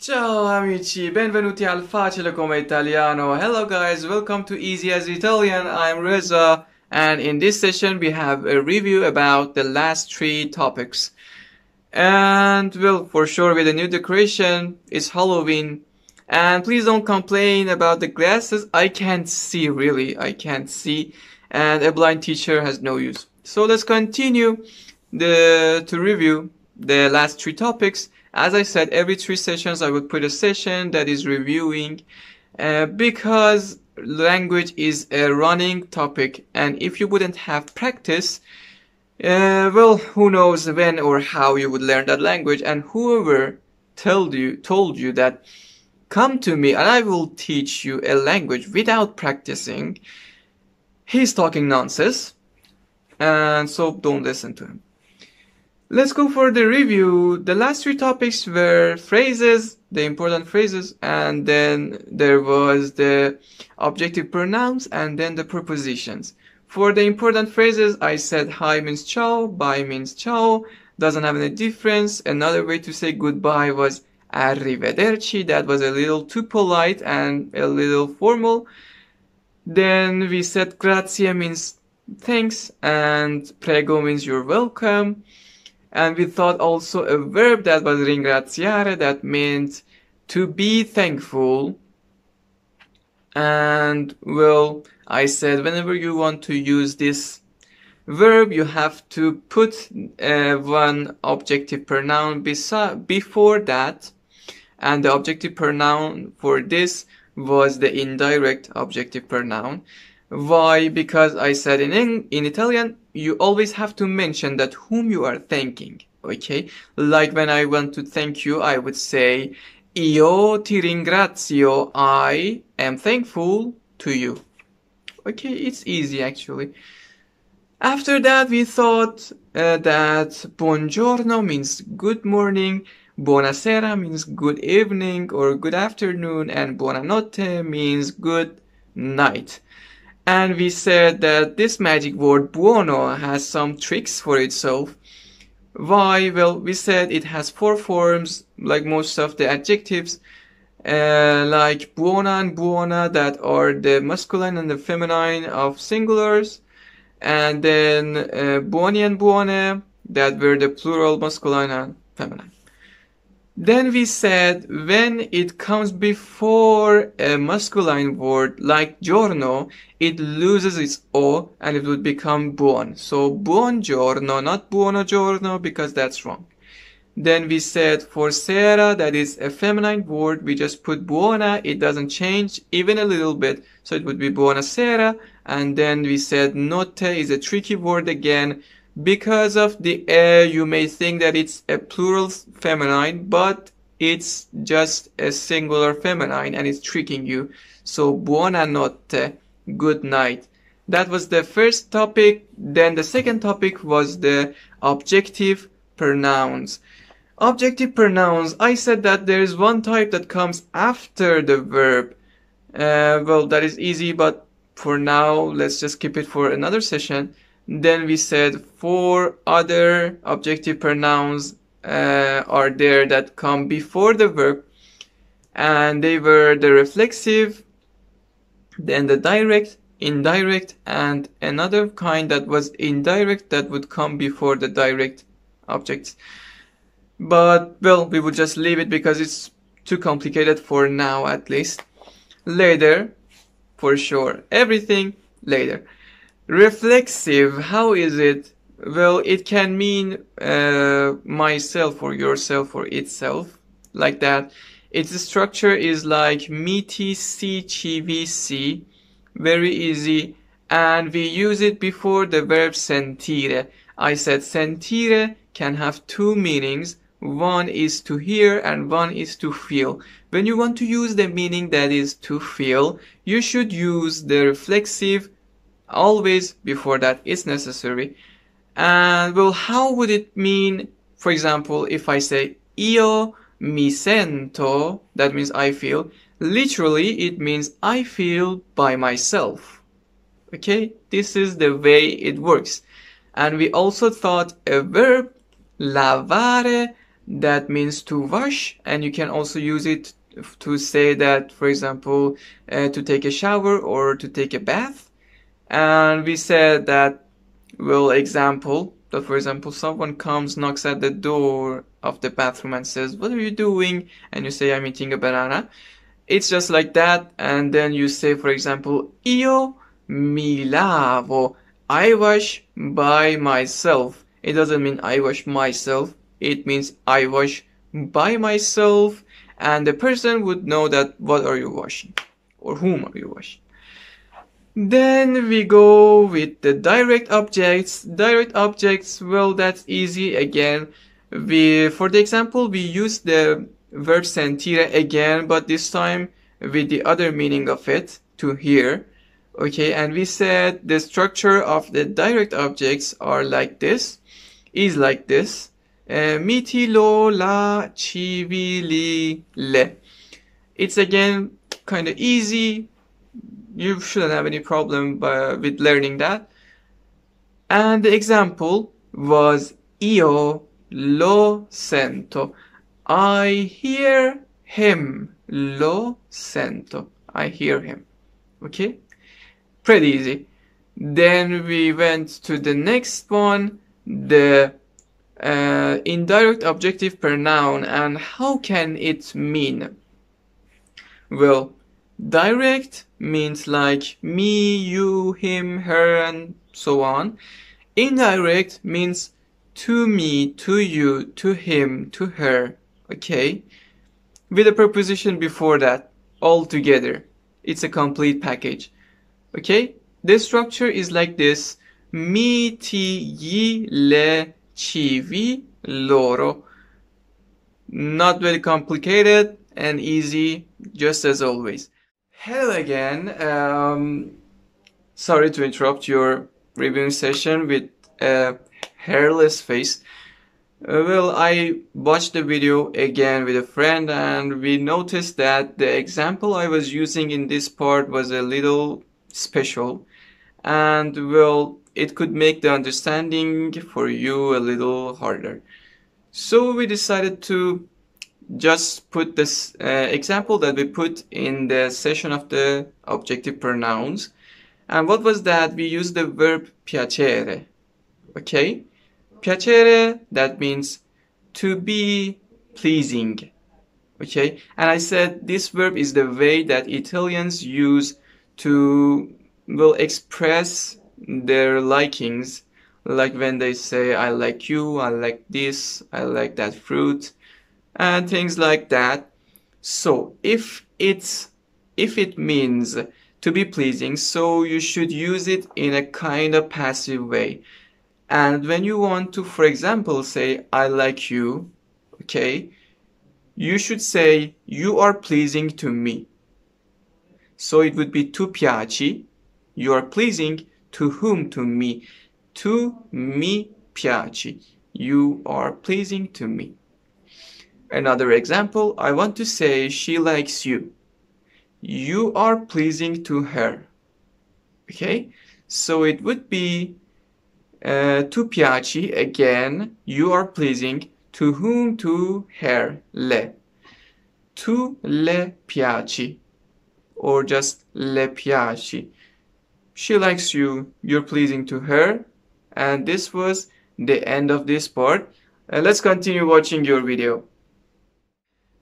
Ciao amici, benvenuti al Facile come Italiano. Hello guys, welcome to Easy as Italian. I'm Reza and in this session we have a review about the last three topics. And well, for sure with the new decoration, it's Halloween. And please don't complain about the glasses. I can't see really, I can't see. And a blind teacher has no use. So let's continue the, to review the last three topics as I said, every three sessions I would put a session that is reviewing uh, because language is a running topic and if you wouldn't have practice, uh, well, who knows when or how you would learn that language and whoever told you, told you that come to me and I will teach you a language without practicing, he's talking nonsense and so don't listen to him. Let's go for the review. The last three topics were phrases, the important phrases, and then there was the objective pronouns and then the prepositions. For the important phrases, I said hi means ciao, bye means ciao, doesn't have any difference. Another way to say goodbye was arrivederci. That was a little too polite and a little formal. Then we said grazie means thanks and prego means you're welcome. And we thought also a verb that was ringraziare that meant to be thankful. And well, I said whenever you want to use this verb, you have to put uh, one objective pronoun before that. And the objective pronoun for this was the indirect objective pronoun. Why? Because I said in, in, in Italian, you always have to mention that whom you are thanking. Okay? Like when I want to thank you, I would say, Io ti ringrazio. I am thankful to you. Okay, it's easy actually. After that, we thought uh, that buongiorno means good morning, buonasera means good evening or good afternoon, and buonanotte means good night and we said that this magic word buono has some tricks for itself. Why? Well, we said it has four forms, like most of the adjectives, uh, like buona and buona that are the masculine and the feminine of singulars, and then uh, buoni and buone that were the plural masculine and feminine. Then we said when it comes before a masculine word like giorno, it loses its O and it would become buon. So buongiorno, not buono giorno because that's wrong. Then we said for sera, that is a feminine word, we just put buona, it doesn't change even a little bit, so it would be buona sera. And then we said notte is a tricky word again, because of the air, you may think that it's a plural feminine, but it's just a singular feminine and it's tricking you. So buona notte, good night. That was the first topic. Then the second topic was the objective pronouns. Objective pronouns, I said that there is one type that comes after the verb. Uh, well, that is easy, but for now, let's just keep it for another session. Then we said four other objective pronouns uh, are there that come before the verb and they were the reflexive, then the direct, indirect, and another kind that was indirect that would come before the direct objects. But well, we would just leave it because it's too complicated for now at least. Later, for sure, everything later reflexive how is it well it can mean uh, myself or yourself or itself like that its structure is like miti si very easy and we use it before the verb sentire i said sentire can have two meanings one is to hear and one is to feel. When you want to use the meaning that is to feel, you should use the reflexive always before that is necessary. And well, how would it mean, for example, if I say io mi sento, that means I feel. Literally, it means I feel by myself. Okay, this is the way it works. And we also thought a verb, lavare, that means to wash, and you can also use it to say that, for example, uh, to take a shower or to take a bath and we said that well example that for example someone comes knocks at the door of the bathroom and says what are you doing and you say i'm eating a banana it's just like that and then you say for example io mi lavo i wash by myself it doesn't mean i wash myself it means i wash by myself and the person would know that what are you washing or whom are you washing then we go with the direct objects. Direct objects, well, that's easy again. We, for the example, we use the verb sentire again, but this time with the other meaning of it to hear. Okay, and we said the structure of the direct objects are like this, is like this. Eh, Miti lo la civili le. It's again kind of easy you shouldn't have any problem uh, with learning that. And the example was io lo sento. I hear him. Lo sento. I hear him. Okay? Pretty easy. Then we went to the next one, the uh, indirect objective pronoun and how can it mean? Well, Direct means like me, you, him, her, and so on. Indirect means to me, to you, to him, to her. Okay? With a preposition before that, all together. It's a complete package. Okay? This structure is like this. Mi, ti, yi, le, ci, vi, loro. Not very complicated and easy, just as always. Hello again. Um, sorry to interrupt your reviewing session with a hairless face. Uh, well, I watched the video again with a friend and we noticed that the example I was using in this part was a little special and well, it could make the understanding for you a little harder. So we decided to just put this uh, example that we put in the session of the objective pronouns. And what was that? We used the verb piacere. Okay? Piacere, that means to be pleasing. Okay? And I said this verb is the way that Italians use to, will express their likings. Like when they say, I like you, I like this, I like that fruit, and things like that. So if it's if it means to be pleasing, so you should use it in a kind of passive way. And when you want to, for example, say, I like you, okay, you should say, you are pleasing to me. So it would be to piaci, you are pleasing to whom? To me. To me piaci, you are pleasing to me. Another example, I want to say she likes you. You are pleasing to her. Okay, so it would be uh, to piaci again, you are pleasing to whom to her le. Tu le piaci or just le piaci. She likes you, you're pleasing to her. And this was the end of this part. Uh, let's continue watching your video.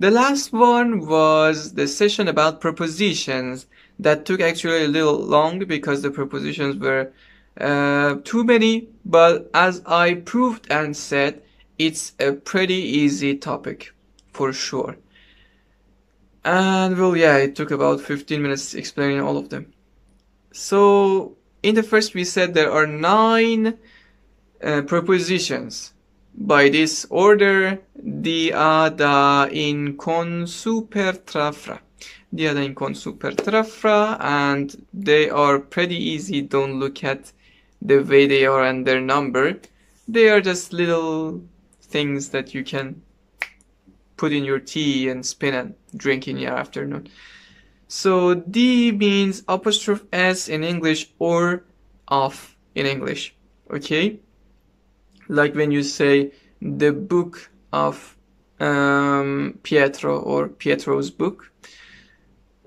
The last one was the session about propositions that took actually a little long because the propositions were uh, too many, but as I proved and said, it's a pretty easy topic for sure. And well, yeah, it took about 15 minutes explaining all of them. So in the first we said there are nine uh, propositions by this order, diada in super trafra. Diada in super trafra, and they are pretty easy. Don't look at the way they are and their number. They are just little things that you can put in your tea and spin and drink in your afternoon. So D means apostrophe S in English or off in English. Okay like when you say the book of um, Pietro or Pietro's book.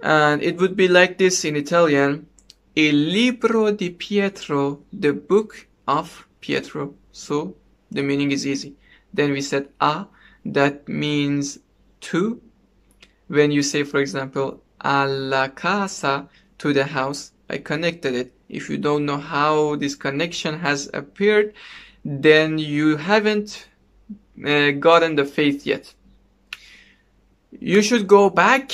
And it would be like this in Italian. Il libro di Pietro, the book of Pietro. So the meaning is easy. Then we said a, that means to. When you say, for example, alla casa, to the house, I connected it. If you don't know how this connection has appeared, then you haven't uh, gotten the faith yet. You should go back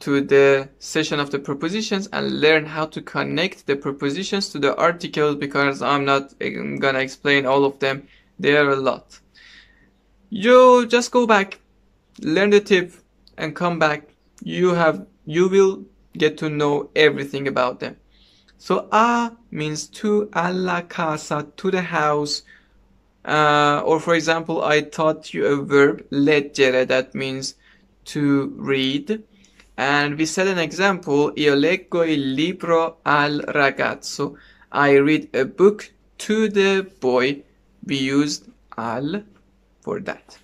to the session of the prepositions and learn how to connect the prepositions to the articles because I'm not um, gonna explain all of them. There are a lot. You just go back, learn the tip and come back. You have, you will get to know everything about them. So a means to, alla casa, to the house. Uh, or for example, I taught you a verb, leggere, that means to read. And we said an example, io leggo il libro al ragazzo. I read a book to the boy. We used al for that.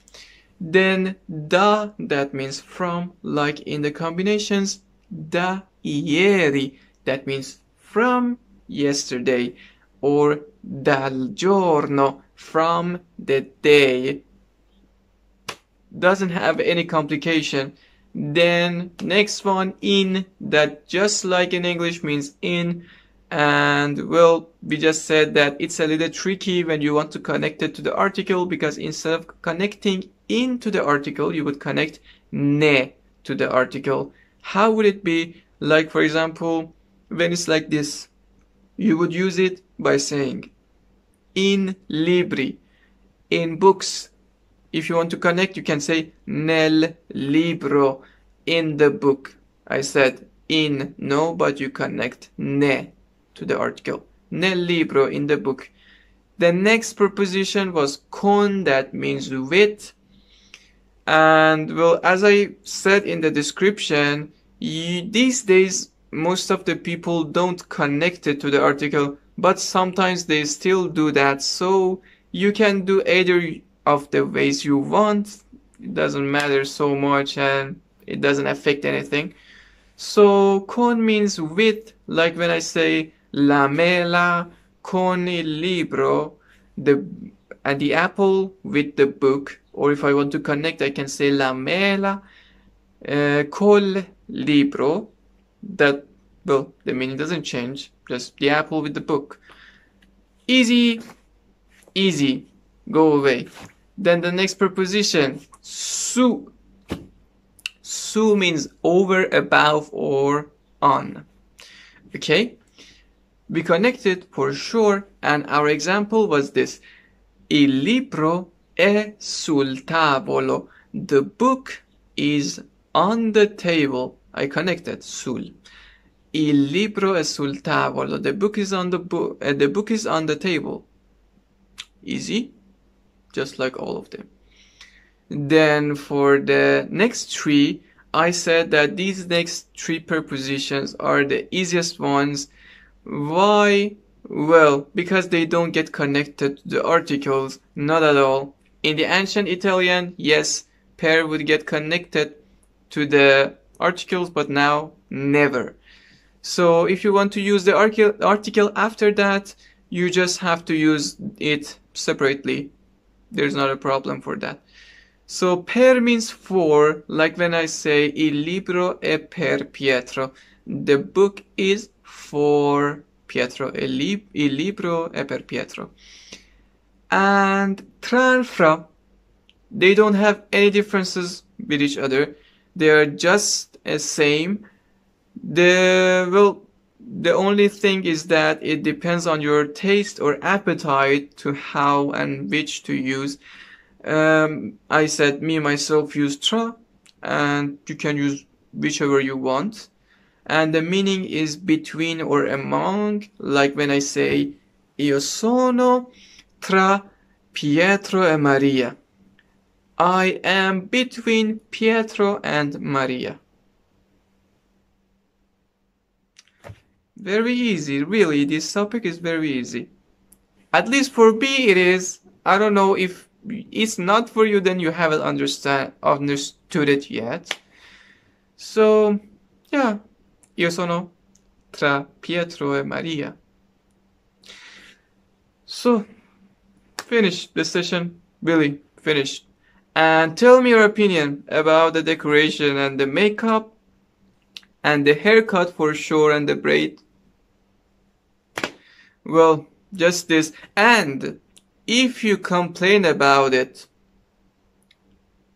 Then da, that means from, like in the combinations, da ieri, that means from yesterday or dal giorno from the day doesn't have any complication then next one in that just like in English means in and well we just said that it's a little tricky when you want to connect it to the article because instead of connecting into the article you would connect ne to the article how would it be like for example when it's like this. You would use it by saying in libri, in books. If you want to connect, you can say nel libro, in the book. I said in, no, but you connect ne to the article. Nel libro, in the book. The next preposition was con, that means with. And well, as I said in the description, you, these days most of the people don't connect it to the article, but sometimes they still do that. So you can do either of the ways you want. It doesn't matter so much and it doesn't affect anything. So con means with, like when I say la mela con il libro, the and the apple with the book, or if I want to connect, I can say la mela uh, col libro, that, well, the meaning doesn't change, just the apple with the book. Easy, easy, go away. Then the next preposition, su. Su means over, above, or on. Okay? We connected for sure, and our example was this. Il libro è sul tavolo. The book is on the table. I connected sul. Il libro è sul tavolo. The book is on the book. Uh, eh, the book is on the table. Easy, just like all of them. Then for the next three, I said that these next three prepositions are the easiest ones. Why? Well, because they don't get connected to the articles, not at all. In the ancient Italian, yes, pair would get connected to the articles, but now never. So if you want to use the article after that, you just have to use it separately. There's not a problem for that. So per means for, like when I say il libro è per Pietro. The book is for Pietro. Il, lib il libro è per Pietro. And tra fra, they don't have any differences with each other they are just the same the well the only thing is that it depends on your taste or appetite to how and which to use um, i said me myself use tra and you can use whichever you want and the meaning is between or among like when i say io sono tra pietro e maria I am between Pietro and Maria. Very easy, really, this topic is very easy. At least for me it is. I don't know if it's not for you, then you haven't understand, understood it yet. So, yeah, io sono tra Pietro e Maria. So, finish the session, Billy, really, finish. And tell me your opinion about the decoration and the makeup and the haircut for sure and the braid. Well, just this. And if you complain about it,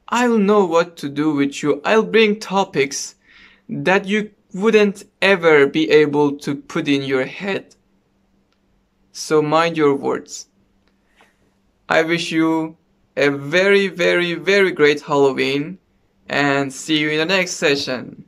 I'll know what to do with you. I'll bring topics that you wouldn't ever be able to put in your head. So mind your words. I wish you a very, very, very great Halloween and see you in the next session.